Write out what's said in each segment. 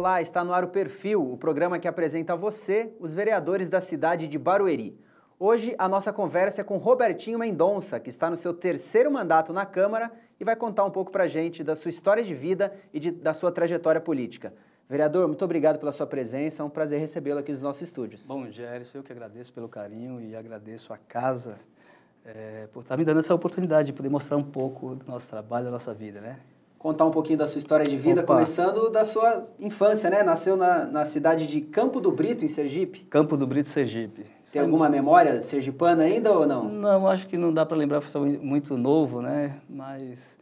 Olá, está no ar o Perfil, o programa que apresenta a você os vereadores da cidade de Barueri. Hoje a nossa conversa é com Robertinho Mendonça, que está no seu terceiro mandato na Câmara e vai contar um pouco para gente da sua história de vida e de, da sua trajetória política. Vereador, muito obrigado pela sua presença, é um prazer recebê-lo aqui nos nossos estúdios. Bom dia, sou eu que agradeço pelo carinho e agradeço a casa é, por estar tá me dando essa oportunidade de poder mostrar um pouco do nosso trabalho, da nossa vida, né? contar um pouquinho da sua história de vida, Opa. começando da sua infância, né? Nasceu na, na cidade de Campo do Brito, em Sergipe? Campo do Brito, Sergipe. Tem alguma memória sergipana ainda ou não? Não, acho que não dá para lembrar, foi muito novo, né? Mas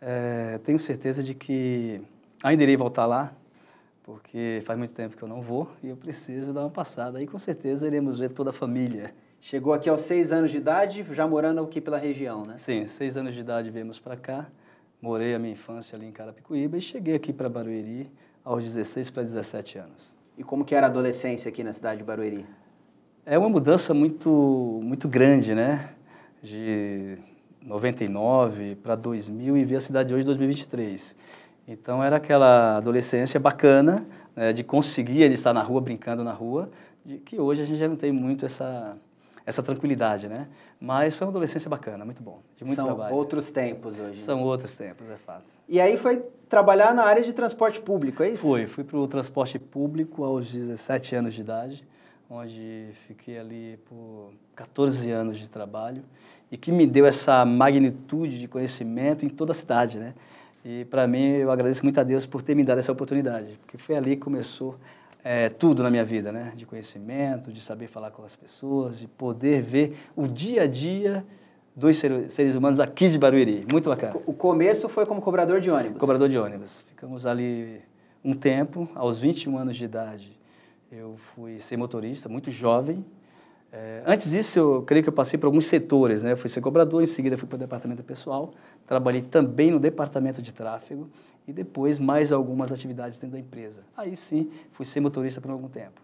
é, tenho certeza de que ainda irei voltar lá, porque faz muito tempo que eu não vou e eu preciso dar uma passada. E com certeza iremos ver toda a família. Chegou aqui aos seis anos de idade, já morando aqui pela região, né? Sim, seis anos de idade viemos para cá. Morei a minha infância ali em Carapicuíba e cheguei aqui para Barueri aos 16 para 17 anos. E como que era a adolescência aqui na cidade de Barueri? É uma mudança muito, muito grande, né? De 99 para 2000 e ver a cidade de hoje 2023. Então era aquela adolescência bacana, né, de conseguir estar na rua, brincando na rua, de que hoje a gente já não tem muito essa, essa tranquilidade, né? Mas foi uma adolescência bacana, muito bom, de muito São trabalho. outros tempos hoje. São né? outros tempos, é fato. E aí foi trabalhar na área de transporte público, é isso? Foi, fui para o transporte público aos 17 anos de idade, onde fiquei ali por 14 anos de trabalho e que me deu essa magnitude de conhecimento em toda a cidade, né? E para mim, eu agradeço muito a Deus por ter me dado essa oportunidade, porque foi ali que começou é, tudo na minha vida, né? De conhecimento, de saber falar com as pessoas, de poder ver o dia a dia dos seres humanos aqui de Barueri. Muito bacana. O começo foi como cobrador de ônibus? Cobrador de ônibus. Ficamos ali um tempo, aos 21 anos de idade, eu fui ser motorista, muito jovem. É, antes disso, eu creio que eu passei por alguns setores, né? Eu fui ser cobrador, em seguida fui para o departamento pessoal, trabalhei também no departamento de tráfego e depois mais algumas atividades dentro da empresa. Aí sim, fui ser motorista por algum tempo.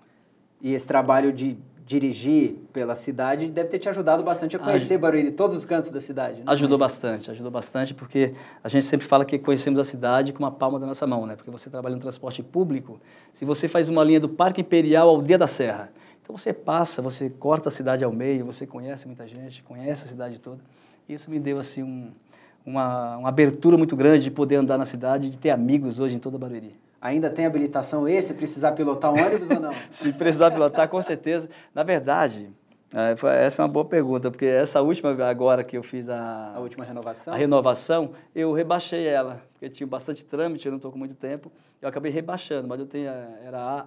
E esse trabalho de dirigir pela cidade deve ter te ajudado bastante a conhecer Aj Barueri, todos os cantos da cidade. Né? Ajudou bastante, ajudou bastante, porque a gente sempre fala que conhecemos a cidade com uma palma da nossa mão, né? Porque você trabalha no transporte público, se você faz uma linha do Parque Imperial ao Dia da Serra, então você passa, você corta a cidade ao meio, você conhece muita gente, conhece a cidade toda. E isso me deu assim um, uma, uma abertura muito grande de poder andar na cidade, de ter amigos hoje em toda Barueri. Ainda tem habilitação esse? Precisar pilotar um ônibus ou não? Se precisar pilotar, com certeza. Na verdade, é, essa é uma boa pergunta, porque essa última agora que eu fiz a... A última renovação? A renovação, eu rebaixei ela, porque tinha bastante trâmite, eu não estou com muito tempo. Eu acabei rebaixando, mas eu tenho... É, era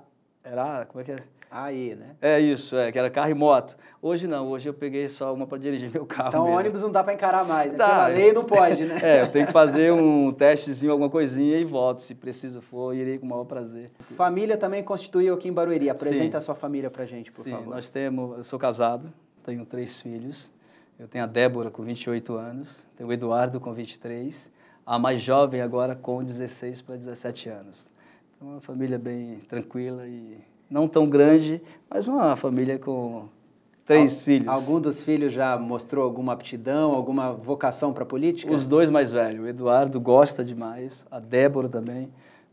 era, como é que é? AE, né? É isso, é, que era carro e moto. Hoje não, hoje eu peguei só uma para dirigir meu carro. Então mesmo. ônibus não dá para encarar mais, né? Tá. lei não pode, né? é, eu tenho que fazer um testezinho, alguma coisinha e volto, se preciso for, irei com o maior prazer. Família também constituiu aqui em Barueri. Apresenta Sim. a sua família para gente, por Sim, favor. nós temos, eu sou casado, tenho três filhos. Eu tenho a Débora com 28 anos, tenho o Eduardo com 23, a mais jovem agora com 16 para 17 anos. Então, uma família bem tranquila e não tão grande, mas uma família com três Al filhos. Algum dos filhos já mostrou alguma aptidão, alguma vocação para política? Os dois mais velhos. O Eduardo gosta demais, a Débora também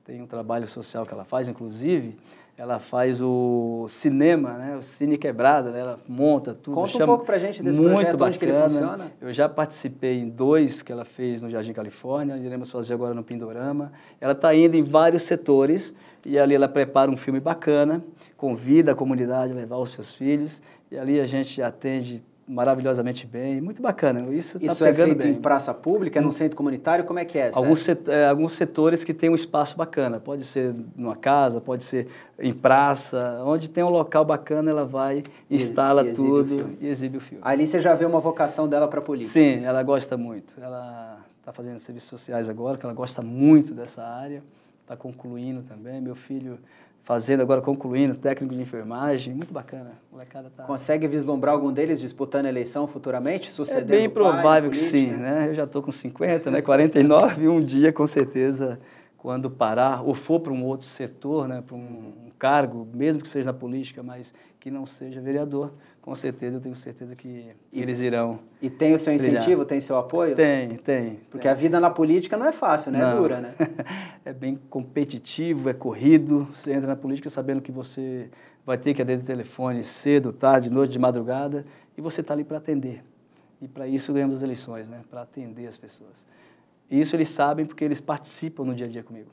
tem um trabalho social que ela faz, inclusive ela faz o cinema, né? O Cine Quebrada, né? Ela monta tudo. Conta chama... um pouco pra gente desse Muito projeto, bacana. onde que ele funciona. Eu já participei em dois que ela fez no Jardim Califórnia, iremos fazer agora no Pindorama. Ela está indo em vários setores e ali ela prepara um filme bacana, convida a comunidade a levar os seus filhos e ali a gente atende maravilhosamente bem, muito bacana. Isso está é pegando é feito bem. em praça pública, é num centro comunitário, como é que é? Alguns, set, é, alguns setores que têm um espaço bacana, pode ser numa casa, pode ser em praça, onde tem um local bacana, ela vai, e, instala e tudo e exibe o filme. Ali você já vê uma vocação dela para a polícia. Sim, ela gosta muito. Ela está fazendo serviços sociais agora, que ela gosta muito dessa área, está concluindo também. Meu filho fazendo agora, concluindo, técnico de enfermagem, muito bacana. Molecada tá... Consegue vislumbrar algum deles disputando a eleição futuramente, é sucedendo É bem provável pai, que sim, né? Eu já estou com 50, né? 49, um dia com certeza, quando parar ou for para um outro setor, né? para um, um cargo, mesmo que seja na política, mas que não seja vereador, com certeza, eu tenho certeza que e, eles irão. E tem o seu incentivo, brilhar. tem seu apoio? Tem, tem. Porque tem. a vida na política não é fácil, né? É não. É dura, né? é bem competitivo, é corrido. Você entra na política sabendo que você vai ter que atender o telefone cedo, tarde, noite, de madrugada, e você está ali para atender. E para isso ganhamos as eleições, né? Para atender as pessoas. E isso eles sabem porque eles participam no dia a dia comigo.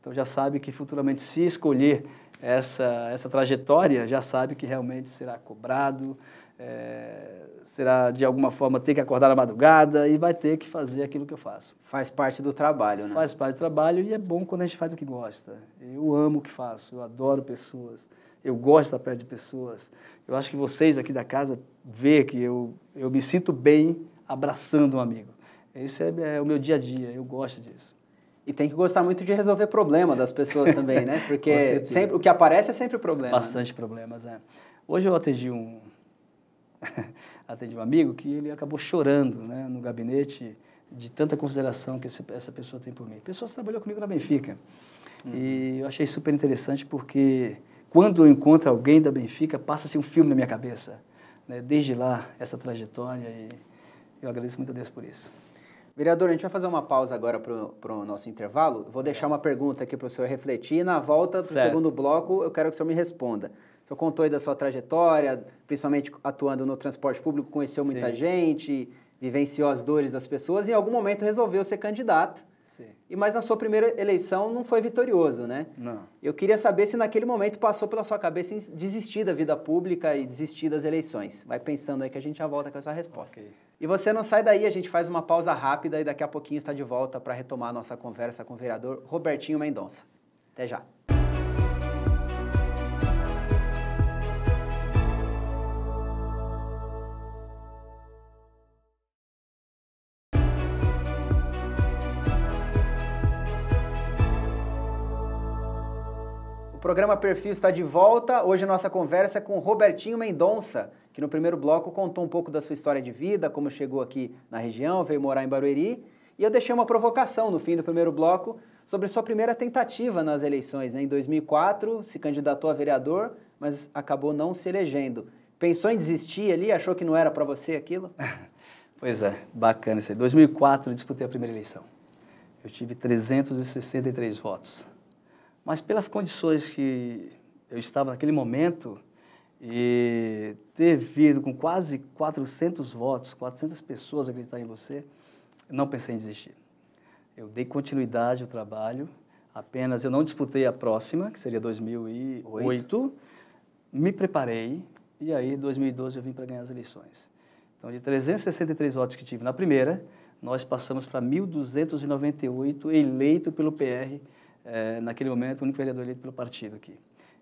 Então já sabe que futuramente, se escolher essa, essa trajetória já sabe que realmente será cobrado, é, será de alguma forma ter que acordar na madrugada e vai ter que fazer aquilo que eu faço. Faz parte do trabalho, né? Faz parte do trabalho e é bom quando a gente faz o que gosta. Eu amo o que faço, eu adoro pessoas, eu gosto de estar perto de pessoas. Eu acho que vocês aqui da casa vê que eu, eu me sinto bem abraçando um amigo. Esse é, é o meu dia a dia, eu gosto disso. E tem que gostar muito de resolver problema das pessoas também, né? Porque sempre, o que aparece é sempre problema. Né? Bastante né? problemas, né? Hoje eu atendi um, atendi um amigo que ele acabou chorando né, no gabinete de tanta consideração que essa pessoa tem por mim. A pessoa trabalhou comigo na Benfica. Hum. E eu achei super interessante porque quando eu encontro alguém da Benfica, passa-se um filme na minha cabeça. Né? Desde lá, essa trajetória. E eu agradeço muito a Deus por isso. Vereador, a gente vai fazer uma pausa agora para o nosso intervalo. Vou deixar uma pergunta aqui para o senhor refletir. e Na volta para o segundo bloco, eu quero que o senhor me responda. O senhor contou aí da sua trajetória, principalmente atuando no transporte público, conheceu muita gente, vivenciou as dores das pessoas e em algum momento resolveu ser candidato. Sim. E mas na sua primeira eleição não foi vitorioso, né? Não. Eu queria saber se naquele momento passou pela sua cabeça desistir da vida pública e desistir das eleições. Vai pensando aí que a gente já volta com essa resposta. Okay. E você não sai daí, a gente faz uma pausa rápida e daqui a pouquinho está de volta para retomar a nossa conversa com o vereador Robertinho Mendonça. Até já. O programa Perfil está de volta. Hoje nossa conversa é com Robertinho Mendonça, que no primeiro bloco contou um pouco da sua história de vida, como chegou aqui na região, veio morar em Barueri. E eu deixei uma provocação no fim do primeiro bloco sobre sua primeira tentativa nas eleições. Né? Em 2004, se candidatou a vereador, mas acabou não se elegendo. Pensou em desistir ali? Achou que não era para você aquilo? Pois é, bacana isso aí. 2004 eu disputei a primeira eleição. Eu tive 363 votos. Mas pelas condições que eu estava naquele momento, e ter vindo com quase 400 votos, 400 pessoas acreditar em você, não pensei em desistir. Eu dei continuidade ao trabalho, apenas eu não disputei a próxima, que seria 2008. Oito. Me preparei e aí, em 2012, eu vim para ganhar as eleições. Então, de 363 votos que tive na primeira, nós passamos para 1.298 eleito pelo PR é, naquele momento, o único vereador eleito pelo partido aqui.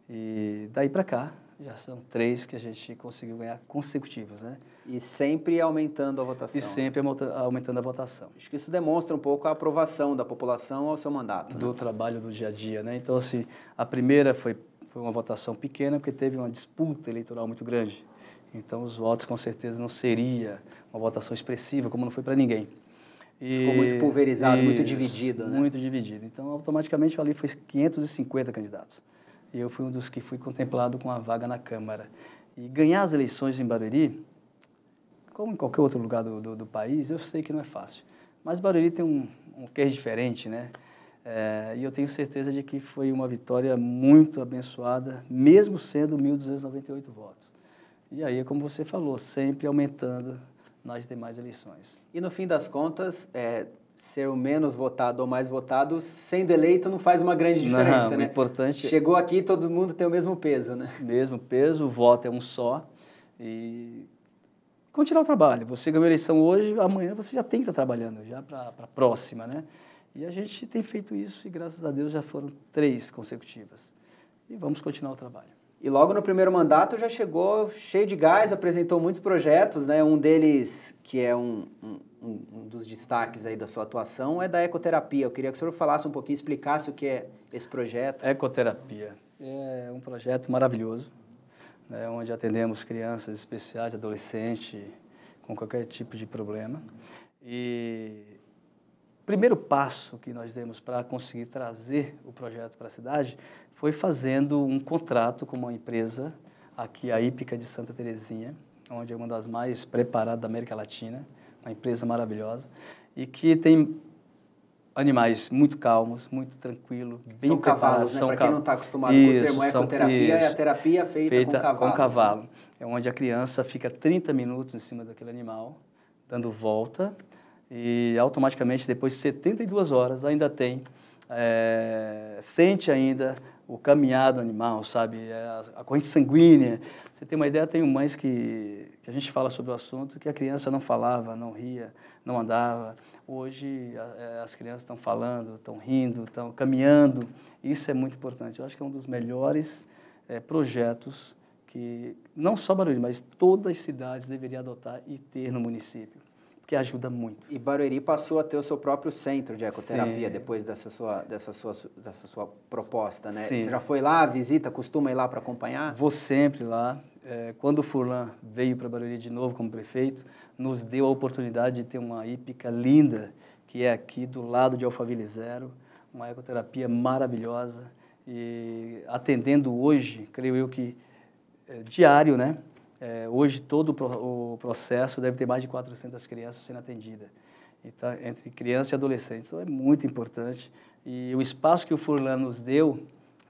E daí para cá, já são três que a gente conseguiu ganhar consecutivos, né? E sempre aumentando a votação. E sempre né? aumentando a votação. Acho que isso demonstra um pouco a aprovação da população ao seu mandato. Né? Do né? trabalho do dia a dia, né? Então, assim, a primeira foi, foi uma votação pequena, porque teve uma disputa eleitoral muito grande. Então, os votos, com certeza, não seria uma votação expressiva, como não foi para ninguém. E, Ficou muito pulverizado, muito dividido, né? Muito dividido. Então, automaticamente, ali foi 550 candidatos. E eu fui um dos que fui contemplado com a vaga na Câmara. E ganhar as eleições em Barueri, como em qualquer outro lugar do, do, do país, eu sei que não é fácil. Mas Barueri tem um, um queijo diferente, né? É, e eu tenho certeza de que foi uma vitória muito abençoada, mesmo sendo 1.298 votos. E aí, como você falou, sempre aumentando nas demais eleições. E no fim das contas, é, ser o menos votado ou mais votado, sendo eleito não faz uma grande diferença, não, né? importante é Chegou aqui, todo mundo tem o mesmo peso, né? Mesmo peso, o voto é um só e continuar o trabalho. Você ganhou a eleição hoje, amanhã você já tem que estar tá trabalhando já para a próxima, né? E a gente tem feito isso e graças a Deus já foram três consecutivas. E vamos continuar o trabalho. E logo no primeiro mandato já chegou cheio de gás, apresentou muitos projetos, né? Um deles, que é um, um, um dos destaques aí da sua atuação, é da ecoterapia. Eu queria que o senhor falasse um pouquinho, explicasse o que é esse projeto. Ecoterapia é um projeto maravilhoso, né? onde atendemos crianças especiais, adolescentes, com qualquer tipo de problema. E primeiro passo que nós demos para conseguir trazer o projeto para a cidade foi fazendo um contrato com uma empresa, aqui a Ípica de Santa Terezinha, onde é uma das mais preparadas da América Latina, uma empresa maravilhosa, e que tem animais muito calmos, muito tranquilo, bem são cavalos, né? Para quem não está acostumado isso, com o termo ecoterapia, é, é a terapia feita, feita com né? cavalo. Com cavalo. Né? É onde a criança fica 30 minutos em cima daquele animal, dando volta, e automaticamente depois de 72 horas ainda tem, é, sente ainda o caminhado animal, sabe? É a, a, corrente sanguínea. Você tem uma ideia, tem mães que, que a gente fala sobre o assunto que a criança não falava, não ria, não andava. Hoje a, é, as crianças estão falando, estão rindo, estão caminhando. Isso é muito importante. Eu acho que é um dos melhores é, projetos que não só Barulho, mas todas as cidades deveriam adotar e ter no município porque ajuda muito. E Barueri passou a ter o seu próprio centro de ecoterapia Sim. depois dessa sua, dessa, sua, dessa sua proposta, né? Sim. Você já foi lá, visita, costuma ir lá para acompanhar? Vou sempre lá. É, quando o Furlan veio para Barueri de novo como prefeito, nos deu a oportunidade de ter uma hípica linda, que é aqui do lado de Alphaville Zero, uma ecoterapia maravilhosa. E atendendo hoje, creio eu que é, diário, né? É, hoje todo o processo deve ter mais de 400 crianças sendo atendidas. Então, entre crianças e adolescentes. Então é muito importante. E o espaço que o Furlan nos deu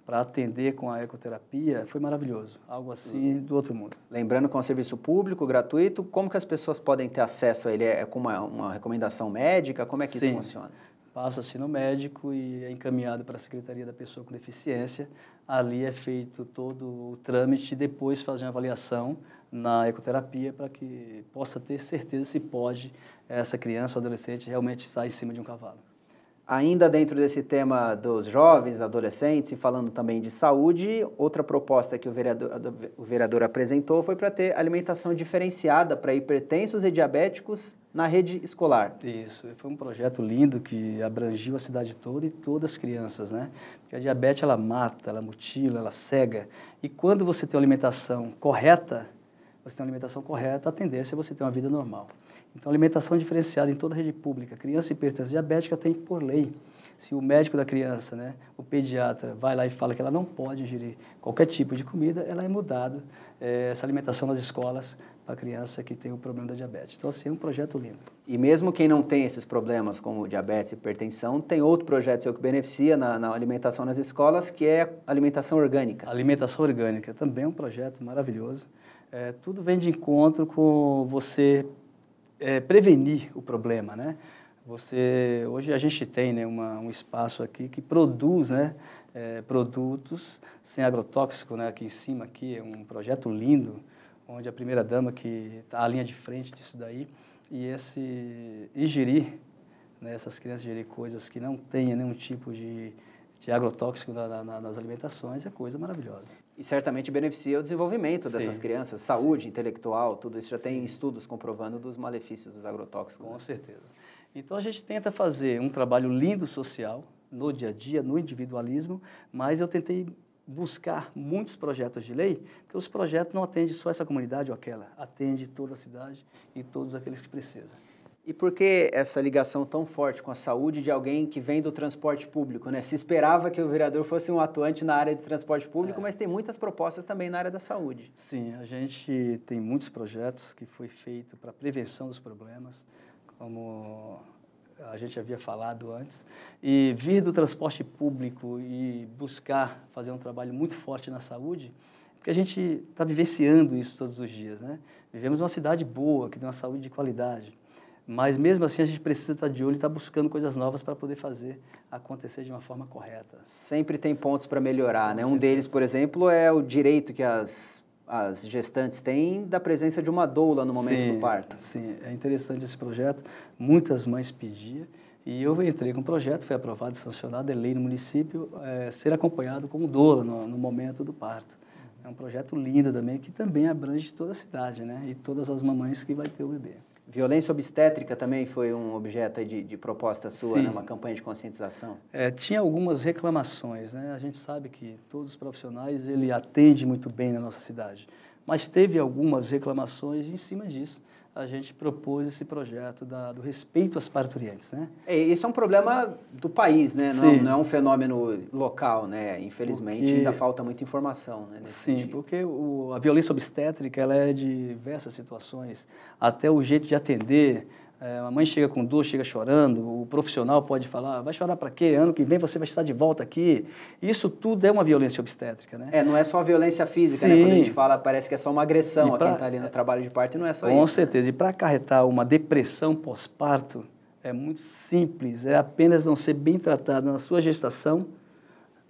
para atender com a ecoterapia foi maravilhoso. Algo assim uhum. do outro mundo. Lembrando que é um serviço público, gratuito, como que as pessoas podem ter acesso a ele? É com uma, uma recomendação médica? Como é que Sim. isso funciona? passa-se assim no médico e é encaminhado para a Secretaria da Pessoa com Deficiência. Ali é feito todo o trâmite e depois faz a avaliação na ecoterapia para que possa ter certeza se pode essa criança ou adolescente realmente estar em cima de um cavalo. Ainda dentro desse tema dos jovens, adolescentes e falando também de saúde, outra proposta que o vereador, o vereador apresentou foi para ter alimentação diferenciada para hipertensos e diabéticos na rede escolar. Isso, foi um projeto lindo que abrangiu a cidade toda e todas as crianças, né? Porque a diabetes ela mata, ela mutila, ela cega. E quando você tem uma alimentação correta, você tem uma alimentação correta, a tendência é você ter uma vida normal. Então, alimentação diferenciada em toda a rede pública. Criança hipertensa diabética tem por lei. Se o médico da criança, né, o pediatra, vai lá e fala que ela não pode ingerir qualquer tipo de comida, ela é mudada é, essa alimentação nas escolas para a criança que tem o problema da diabetes. Então, assim, é um projeto lindo. E mesmo quem não tem esses problemas, como diabetes e hipertensão, tem outro projeto seu que beneficia na, na alimentação nas escolas, que é alimentação orgânica. alimentação orgânica também é um projeto maravilhoso. É, tudo vem de encontro com você é, prevenir o problema, né? Você, hoje a gente tem né, uma, um espaço aqui que produz né, é, produtos sem agrotóxico, né? Aqui em cima aqui é um projeto lindo, onde a primeira dama que está à linha de frente disso daí, e esse ingerir, né, essas crianças ingerir coisas que não tenham nenhum tipo de de agrotóxico na, na, nas alimentações é coisa maravilhosa. E certamente beneficia o desenvolvimento Sim. dessas crianças, saúde Sim. intelectual, tudo isso já Sim. tem estudos comprovando dos malefícios dos agrotóxicos. Com né? certeza. Então a gente tenta fazer um trabalho lindo social no dia a dia, no individualismo, mas eu tentei buscar muitos projetos de lei, porque os projetos não atendem só essa comunidade ou aquela, atende toda a cidade e todos aqueles que precisam. E por que essa ligação tão forte com a saúde de alguém que vem do transporte público? Né? Se esperava que o vereador fosse um atuante na área de transporte público, é. mas tem muitas propostas também na área da saúde. Sim, a gente tem muitos projetos que foi feito para prevenção dos problemas, como a gente havia falado antes. E vir do transporte público e buscar fazer um trabalho muito forte na saúde, porque a gente está vivenciando isso todos os dias. Né? Vivemos uma cidade boa, que tem uma saúde de qualidade mas mesmo assim a gente precisa estar de olho e estar buscando coisas novas para poder fazer acontecer de uma forma correta. Sempre tem pontos para melhorar, né? Um deles, por exemplo, é o direito que as as gestantes têm da presença de uma doula no momento sim, do parto. Sim, é interessante esse projeto. Muitas mães pediam e eu entrei com um projeto, foi aprovado, sancionado, é lei no município, é, ser acompanhado com doula no, no, momento do parto. É um projeto lindo também, que também abrange toda a cidade, né? E todas as mamães que vai ter o bebê. Violência obstétrica também foi um objeto de, de proposta sua, né? uma campanha de conscientização. É, tinha algumas reclamações, né? A gente sabe que todos os profissionais ele atende muito bem na nossa cidade, mas teve algumas reclamações em cima disso a gente propôs esse projeto da, do respeito às parturientes, né? É, esse é um problema do país, né? Não, é sim. não é um fenômeno local, né? Infelizmente porque, ainda falta muita informação, né? Sim, sentido. porque o, a violência obstétrica ela é de diversas situações, até o jeito de atender é, a mãe chega com dor, chega chorando, o profissional pode falar, vai chorar para quê? Ano que vem você vai estar de volta aqui. Isso tudo é uma violência obstétrica, né? É, não é só violência física, Sim. né? Quando a gente fala, parece que é só uma agressão pra, a quem está ali no é trabalho de parto, não é só com isso. Com certeza. Né? E para acarretar uma depressão pós-parto, é muito simples, é apenas não ser bem tratado na sua gestação,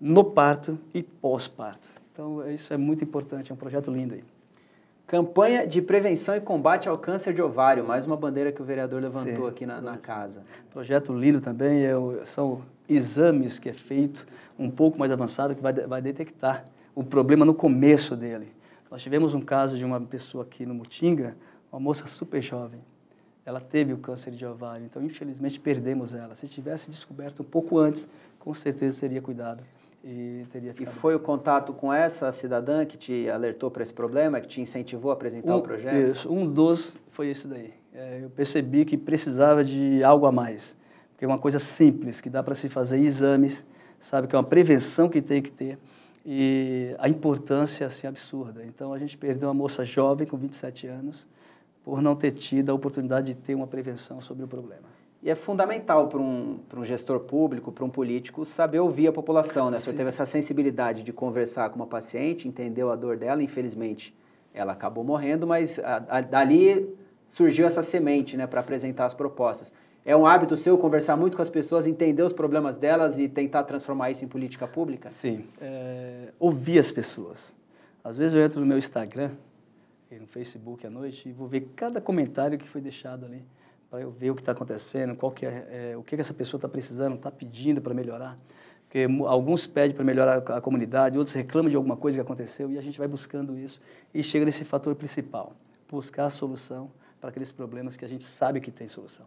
no parto e pós-parto. Então, é isso é muito importante, é um projeto lindo aí. Campanha de prevenção e combate ao câncer de ovário, mais uma bandeira que o vereador levantou Sim. aqui na, na, casa. Projeto Lilo também é, são exames que é feito um pouco mais avançado que vai, vai detectar o problema no começo dele. Nós tivemos um caso de uma pessoa aqui no Mutinga, uma moça super jovem. Ela teve o câncer de ovário, então infelizmente perdemos ela. Se tivesse descoberto um pouco antes, com certeza seria cuidado. E, teria e foi o contato com essa cidadã que te alertou para esse problema, que te incentivou a apresentar um, o projeto? Isso, um dos foi isso daí. É, eu percebi que precisava de algo a mais, porque é uma coisa simples, que dá para se fazer exames, sabe, que é uma prevenção que tem que ter, e a importância, assim, absurda. Então, a gente perdeu uma moça jovem, com 27 anos, por não ter tido a oportunidade de ter uma prevenção sobre o problema. E é fundamental para um, um gestor público, para um político, saber ouvir a população. Né? O senhor teve essa sensibilidade de conversar com uma paciente, entendeu a dor dela, infelizmente ela acabou morrendo, mas a, a, dali surgiu essa semente né, para apresentar as propostas. É um hábito seu conversar muito com as pessoas, entender os problemas delas e tentar transformar isso em política pública? Sim. É, ouvir as pessoas. Às vezes eu entro no meu Instagram no Facebook à noite e vou ver cada comentário que foi deixado ali para eu ver o que está acontecendo, qual que é, é o que, que essa pessoa está precisando, está pedindo para melhorar. Porque alguns pedem para melhorar a comunidade, outros reclamam de alguma coisa que aconteceu e a gente vai buscando isso e chega nesse fator principal, buscar a solução para aqueles problemas que a gente sabe que tem solução.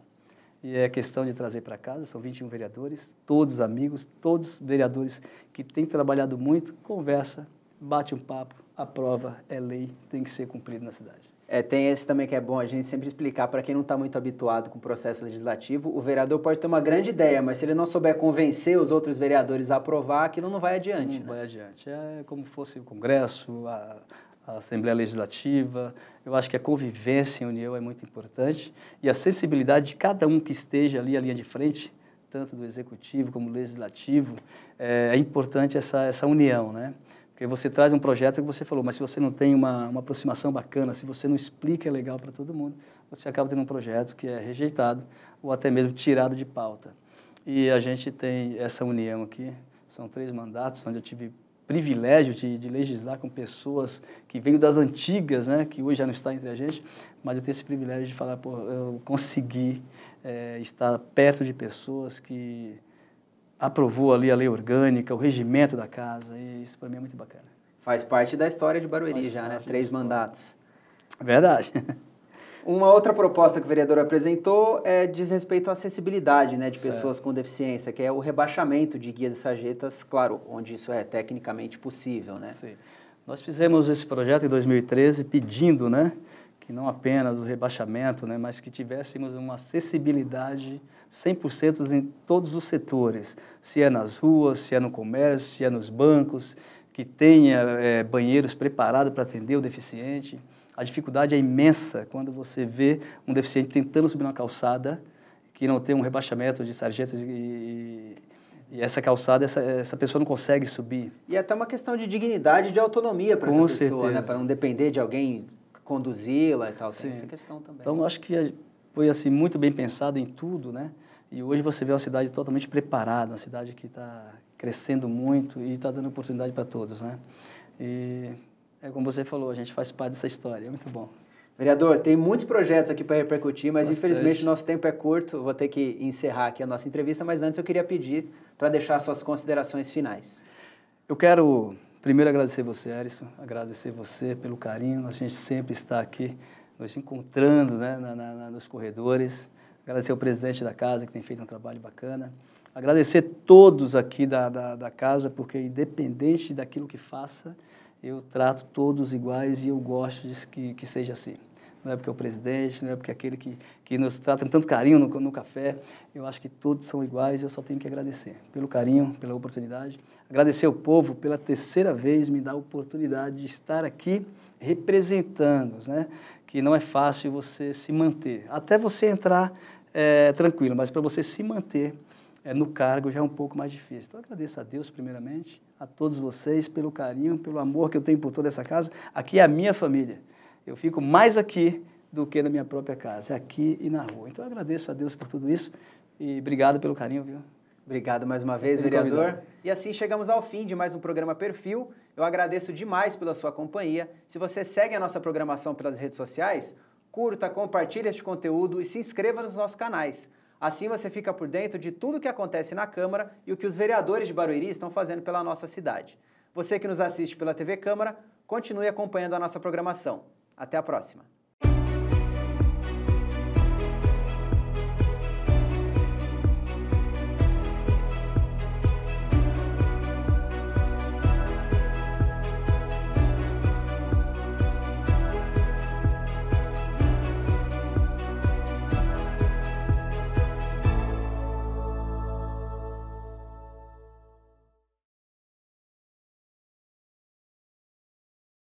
E é questão de trazer para casa, são 21 vereadores, todos amigos, todos vereadores que têm trabalhado muito, conversa, bate um papo, aprova, é lei, tem que ser cumprido na cidade. É, tem esse também que é bom a gente sempre explicar para quem não está muito habituado com o processo legislativo. O vereador pode ter uma grande ideia, mas se ele não souber convencer os outros vereadores a aprovar, aquilo não vai adiante. Não né? vai adiante. É como fosse o Congresso, a, a, Assembleia Legislativa. Eu acho que a convivência em união é muito importante e a sensibilidade de cada um que esteja ali à linha de frente, tanto do executivo como do legislativo, é, é importante essa, essa união, né? Porque você traz um projeto que você falou, mas se você não tem uma, uma aproximação bacana, se você não explica é legal para todo mundo, você acaba tendo um projeto que é rejeitado ou até mesmo tirado de pauta. E a gente tem essa união aqui, são três mandatos onde eu tive privilégio de, de legislar com pessoas que veio das antigas, né, que hoje já não está entre a gente, mas eu tenho esse privilégio de falar, pô, eu consegui é, estar perto de pessoas que aprovou ali a lei orgânica, o regimento da casa, e isso para mim é muito bacana. Faz parte da história de Barueri Faz já, né? Três mandatos. É verdade. Uma outra proposta que o vereador apresentou é diz respeito à acessibilidade né, de certo. pessoas com deficiência, que é o rebaixamento de guias e sarjetas, claro, onde isso é tecnicamente possível. Né? Sim. Nós fizemos esse projeto em 2013 pedindo né, que não apenas o rebaixamento, né, mas que tivéssemos uma acessibilidade 100% em todos os setores, se é nas ruas, se é no comércio, se é nos bancos, que tenha é, banheiros preparados para atender o deficiente. A dificuldade é imensa quando você vê um deficiente tentando subir uma calçada que não tem um rebaixamento de sarjetas e, e essa calçada, essa, essa pessoa não consegue subir. E é até uma questão de dignidade, de autonomia para essa pessoa, né? Para não depender de alguém conduzi-la e tal. Tem essa questão também. Então, acho que é, foi assim muito bem pensado em tudo, né? E hoje você vê uma cidade totalmente preparada, uma cidade que está crescendo muito e está dando oportunidade para todos, né? E é como você falou, a gente faz parte dessa história, é muito bom. Vereador, tem muitos projetos aqui para repercutir, mas Bastante. infelizmente o nosso tempo é curto, vou ter que encerrar aqui a nossa entrevista, mas antes eu queria pedir para deixar suas considerações finais. Eu quero Primeiro, agradecer você, Erison, agradecer você pelo carinho. A gente sempre está aqui nos encontrando né, na, na, nos corredores. Agradecer ao presidente da casa, que tem feito um trabalho bacana. Agradecer todos aqui da, da, da casa, porque independente daquilo que faça, eu trato todos iguais e eu gosto de que, que seja assim não é porque é o presidente, não é porque é aquele que, que nos trata com tanto carinho no, no café. Eu acho que todos são iguais e eu só tenho que agradecer pelo carinho, pela oportunidade. Agradecer ao povo pela terceira vez me dar a oportunidade de estar aqui representando, né? que não é fácil você se manter. Até você entrar é, tranquilo, mas para você se manter é, no cargo já é um pouco mais difícil. Então, agradeço a Deus, primeiramente, a todos vocês pelo carinho, pelo amor que eu tenho por toda essa casa. Aqui é a minha família eu fico mais aqui do que na minha própria casa, aqui e na rua. Então eu agradeço a Deus por tudo isso e obrigado pelo carinho, viu? Obrigado mais uma vez, vereador. E assim chegamos ao fim de mais um programa Perfil. Eu agradeço demais pela sua companhia. Se você segue a nossa programação pelas redes sociais, curta, compartilhe este conteúdo e se inscreva nos nossos canais. Assim você fica por dentro de tudo o que acontece na Câmara e o que os vereadores de Barueri estão fazendo pela nossa cidade. Você que nos assiste pela TV Câmara, continue acompanhando a nossa programação. Até a próxima!